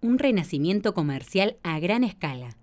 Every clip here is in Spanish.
Un renacimiento comercial a gran escala.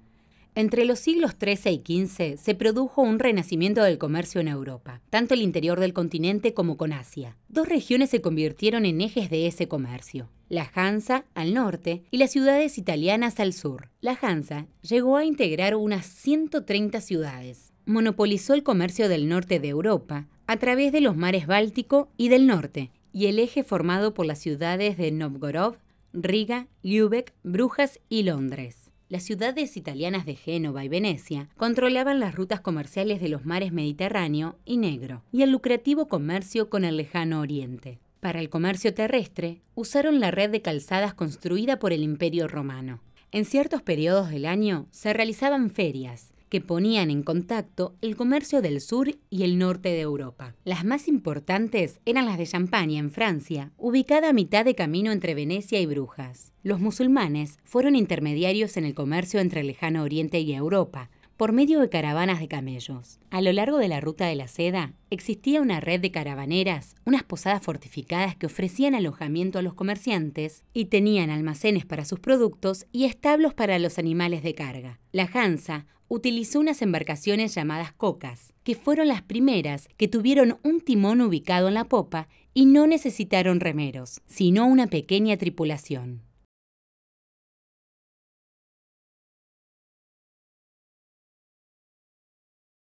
Entre los siglos XIII y XV se produjo un renacimiento del comercio en Europa, tanto el interior del continente como con Asia. Dos regiones se convirtieron en ejes de ese comercio, la Hansa al norte y las ciudades italianas al sur. La Hansa llegó a integrar unas 130 ciudades, monopolizó el comercio del norte de Europa a través de los mares Báltico y del norte, y el eje formado por las ciudades de Novgorod, Riga, Lübeck, Brujas y Londres. Las ciudades italianas de Génova y Venecia controlaban las rutas comerciales de los mares Mediterráneo y Negro y el lucrativo comercio con el lejano oriente. Para el comercio terrestre, usaron la red de calzadas construida por el Imperio Romano. En ciertos periodos del año se realizaban ferias, que ponían en contacto el comercio del sur y el norte de Europa. Las más importantes eran las de Champagne en Francia, ubicada a mitad de camino entre Venecia y Brujas. Los musulmanes fueron intermediarios en el comercio entre el lejano Oriente y Europa, por medio de caravanas de camellos. A lo largo de la ruta de la seda existía una red de caravaneras, unas posadas fortificadas que ofrecían alojamiento a los comerciantes y tenían almacenes para sus productos y establos para los animales de carga. La Hansa utilizó unas embarcaciones llamadas cocas, que fueron las primeras que tuvieron un timón ubicado en la popa y no necesitaron remeros, sino una pequeña tripulación.